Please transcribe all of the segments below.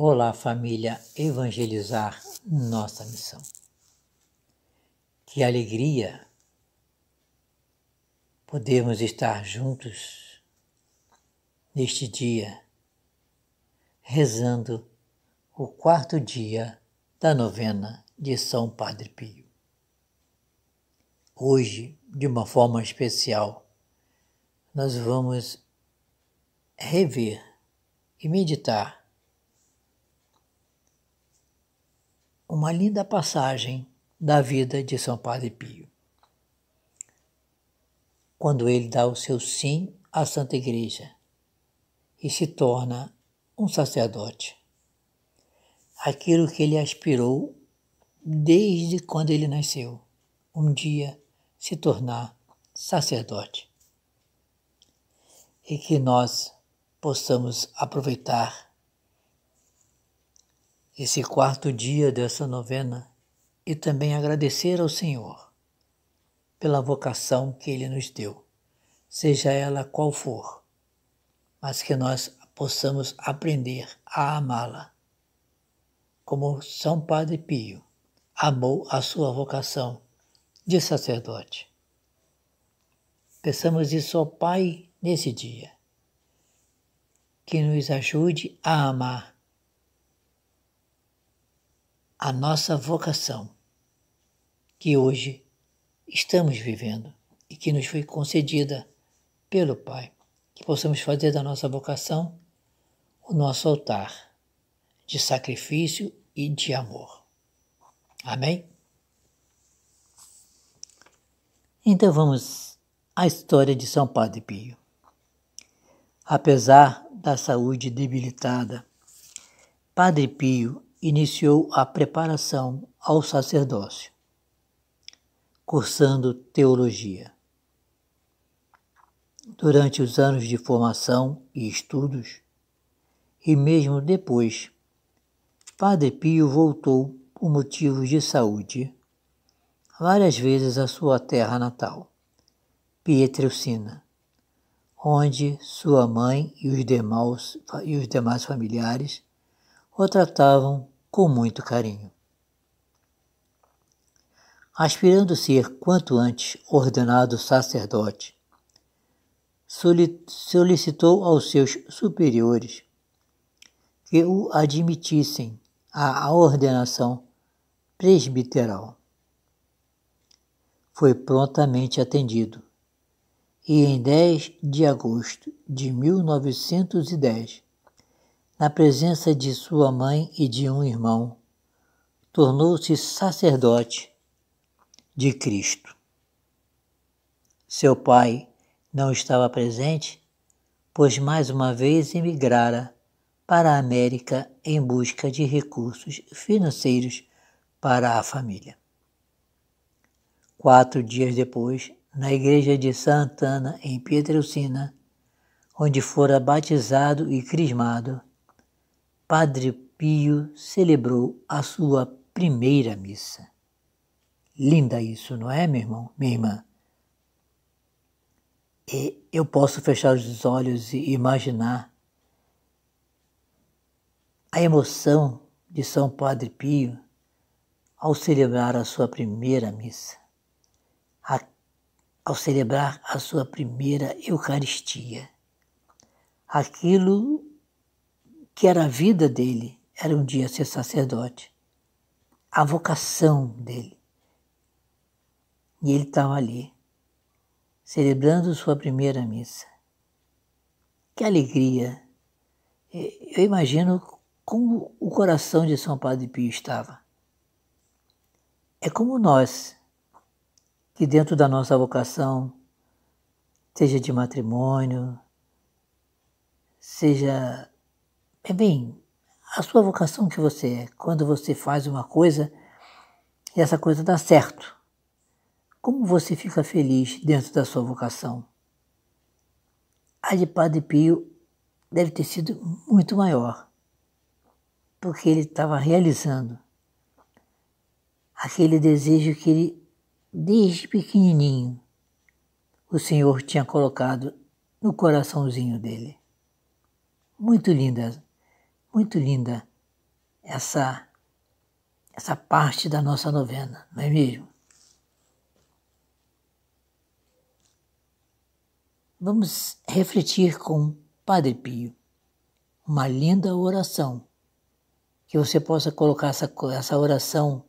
Olá, família Evangelizar, nossa missão. Que alegria podermos estar juntos neste dia, rezando o quarto dia da novena de São Padre Pio. Hoje, de uma forma especial, nós vamos rever e meditar uma linda passagem da vida de São Padre Pio. Quando ele dá o seu sim à Santa Igreja e se torna um sacerdote. Aquilo que ele aspirou desde quando ele nasceu, um dia se tornar sacerdote. E que nós possamos aproveitar esse quarto dia dessa novena e também agradecer ao Senhor pela vocação que Ele nos deu, seja ela qual for, mas que nós possamos aprender a amá-la. Como São Padre Pio amou a sua vocação de sacerdote. Peçamos isso ao Pai nesse dia, que nos ajude a amar a nossa vocação, que hoje estamos vivendo e que nos foi concedida pelo Pai, que possamos fazer da nossa vocação o nosso altar de sacrifício e de amor. Amém? Então vamos à história de São Padre Pio. Apesar da saúde debilitada, Padre Pio iniciou a preparação ao sacerdócio, cursando teologia. Durante os anos de formação e estudos, e mesmo depois, Padre Pio voltou por motivos de saúde várias vezes à sua terra natal, Pietrelcina, onde sua mãe e os demais, e os demais familiares o tratavam com muito carinho. Aspirando ser quanto antes ordenado sacerdote, solicitou aos seus superiores que o admitissem à ordenação presbiteral. Foi prontamente atendido e, em 10 de agosto de 1910, na presença de sua mãe e de um irmão, tornou-se sacerdote de Cristo. Seu pai não estava presente, pois mais uma vez emigrara para a América em busca de recursos financeiros para a família. Quatro dias depois, na igreja de Santana em Pietrelcina, onde fora batizado e crismado, Padre Pio celebrou a sua primeira missa. Linda isso, não é, meu irmão, minha irmã? E eu posso fechar os olhos e imaginar a emoção de São Padre Pio ao celebrar a sua primeira missa, a, ao celebrar a sua primeira Eucaristia. Aquilo que era a vida dele, era um dia ser sacerdote, a vocação dele. E ele estava ali, celebrando sua primeira missa. Que alegria! Eu imagino como o coração de São Padre Pio estava. É como nós, que dentro da nossa vocação, seja de matrimônio, seja é bem, a sua vocação que você é, quando você faz uma coisa e essa coisa dá certo. Como você fica feliz dentro da sua vocação? A de Padre Pio deve ter sido muito maior, porque ele estava realizando aquele desejo que ele, desde pequenininho, o Senhor tinha colocado no coraçãozinho dele. Muito linda muito linda essa essa parte da nossa novena, não é mesmo? Vamos refletir com Padre Pio uma linda oração que você possa colocar essa, essa oração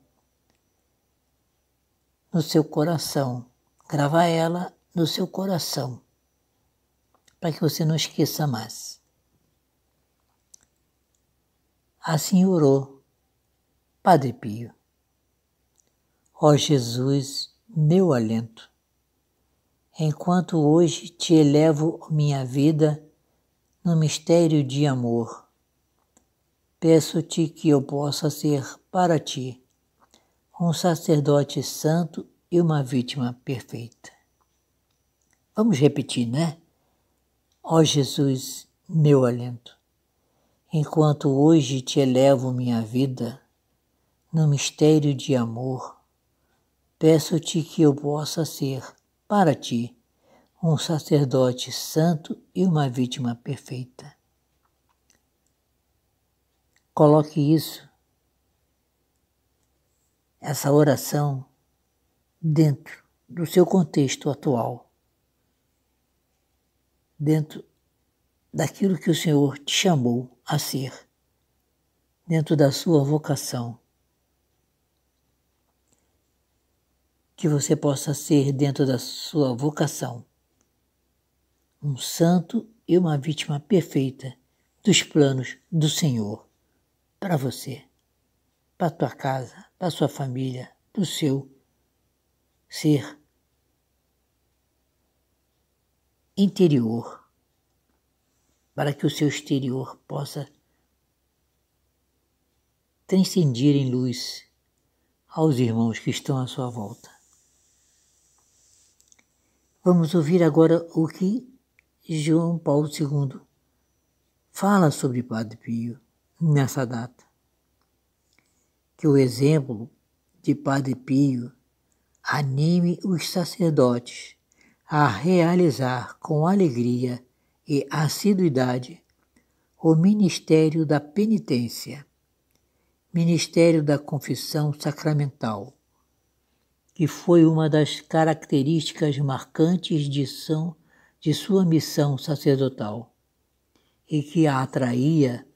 no seu coração, gravar ela no seu coração, para que você não esqueça mais. Assim orou Padre Pio. Ó Jesus, meu alento, enquanto hoje te elevo minha vida no mistério de amor, peço-te que eu possa ser para ti um sacerdote santo e uma vítima perfeita. Vamos repetir, né? Ó Jesus, meu alento enquanto hoje te elevo minha vida no mistério de amor, peço-te que eu possa ser, para ti, um sacerdote santo e uma vítima perfeita. Coloque isso, essa oração, dentro do seu contexto atual, dentro daquilo que o Senhor te chamou a ser, dentro da sua vocação. Que você possa ser, dentro da sua vocação, um santo e uma vítima perfeita dos planos do Senhor para você, para tua casa, para sua família, para o seu ser interior para que o seu exterior possa transcendir em luz aos irmãos que estão à sua volta. Vamos ouvir agora o que João Paulo II fala sobre Padre Pio nessa data. Que o exemplo de Padre Pio anime os sacerdotes a realizar com alegria e assiduidade o Ministério da Penitência, Ministério da Confissão Sacramental, que foi uma das características marcantes de, são, de sua missão sacerdotal e que a atraía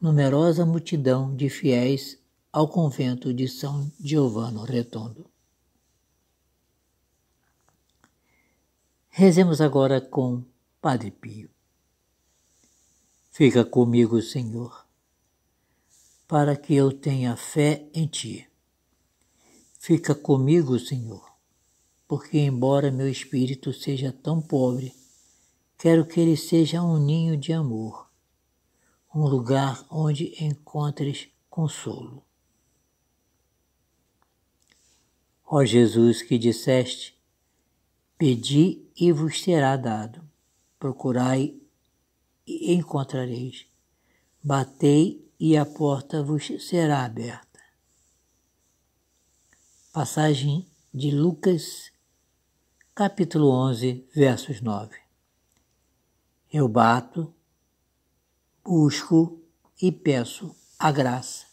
numerosa multidão de fiéis ao convento de São Giovanni Retondo. Rezemos agora com Padre Pio. Fica comigo, Senhor, para que eu tenha fé em Ti. Fica comigo, Senhor, porque, embora meu espírito seja tão pobre, quero que ele seja um ninho de amor, um lugar onde encontres consolo. Ó Jesus que disseste, pedi e vos será dado procurai e encontrareis. Batei e a porta vos será aberta. Passagem de Lucas, capítulo 11, versos 9. Eu bato, busco e peço a graça.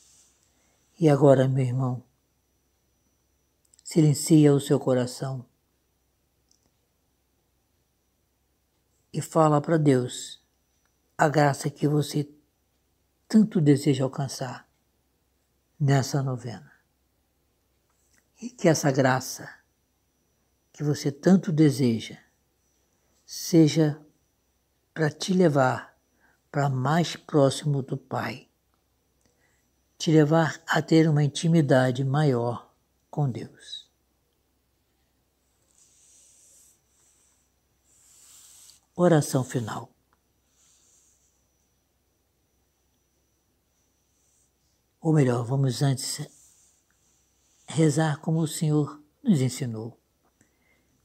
E agora, meu irmão, silencia o seu coração e fala para Deus a graça que você tanto deseja alcançar nessa novena. E que essa graça que você tanto deseja seja para te levar para mais próximo do Pai, te levar a ter uma intimidade maior com Deus. Oração final. Ou melhor, vamos antes rezar como o Senhor nos ensinou.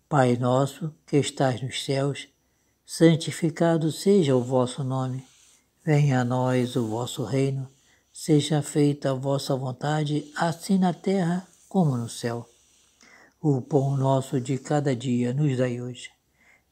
Pai nosso, que estás nos céus, santificado seja o vosso nome. Venha a nós o vosso reino. Seja feita a vossa vontade, assim na terra como no céu. O pão nosso de cada dia nos dai hoje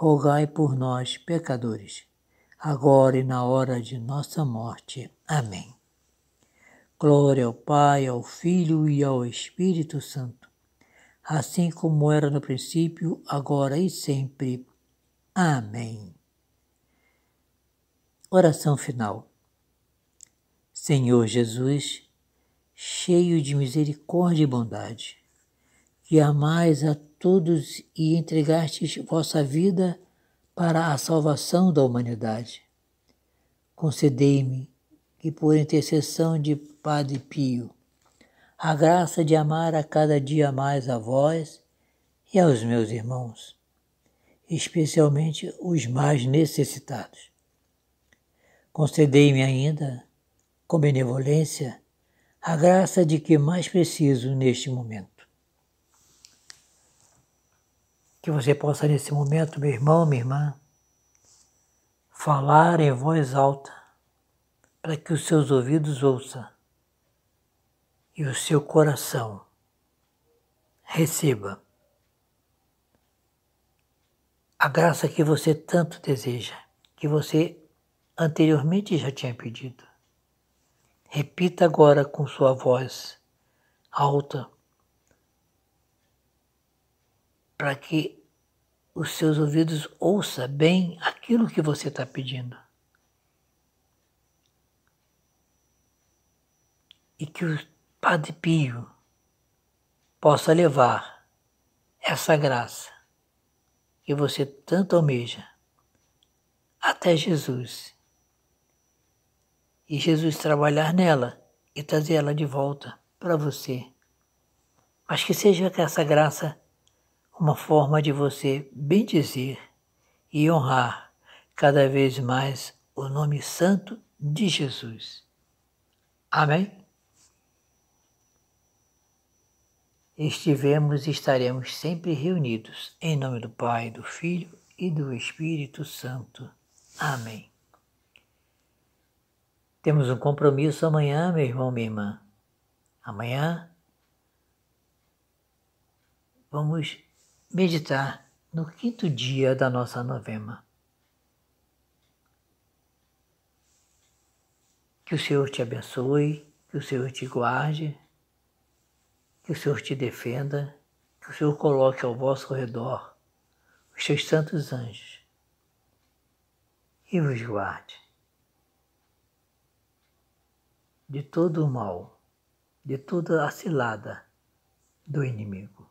rogai por nós, pecadores, agora e na hora de nossa morte. Amém. Glória ao Pai, ao Filho e ao Espírito Santo, assim como era no princípio, agora e sempre. Amém. Oração final. Senhor Jesus, cheio de misericórdia e bondade, que amais a todos e entregastes vossa vida para a salvação da humanidade. Concedei-me que, por intercessão de Padre Pio, a graça de amar a cada dia mais a vós e aos meus irmãos, especialmente os mais necessitados. Concedei-me ainda, com benevolência, a graça de que mais preciso neste momento que você possa nesse momento, meu irmão, minha irmã, falar em voz alta, para que os seus ouvidos ouçam e o seu coração receba a graça que você tanto deseja, que você anteriormente já tinha pedido. Repita agora com sua voz alta para que os seus ouvidos ouçam bem aquilo que você está pedindo. E que o Padre Pio possa levar essa graça que você tanto almeja até Jesus. E Jesus trabalhar nela e trazer ela de volta para você. Mas que seja que essa graça uma forma de você bendizer e honrar cada vez mais o nome santo de Jesus. Amém? Estivemos e estaremos sempre reunidos em nome do Pai, do Filho e do Espírito Santo. Amém. Temos um compromisso amanhã, meu irmão, minha irmã. Amanhã vamos meditar no quinto dia da nossa novena. Que o Senhor te abençoe, que o Senhor te guarde, que o Senhor te defenda, que o Senhor coloque ao vosso redor os seus santos anjos e vos guarde de todo o mal, de toda a cilada do inimigo.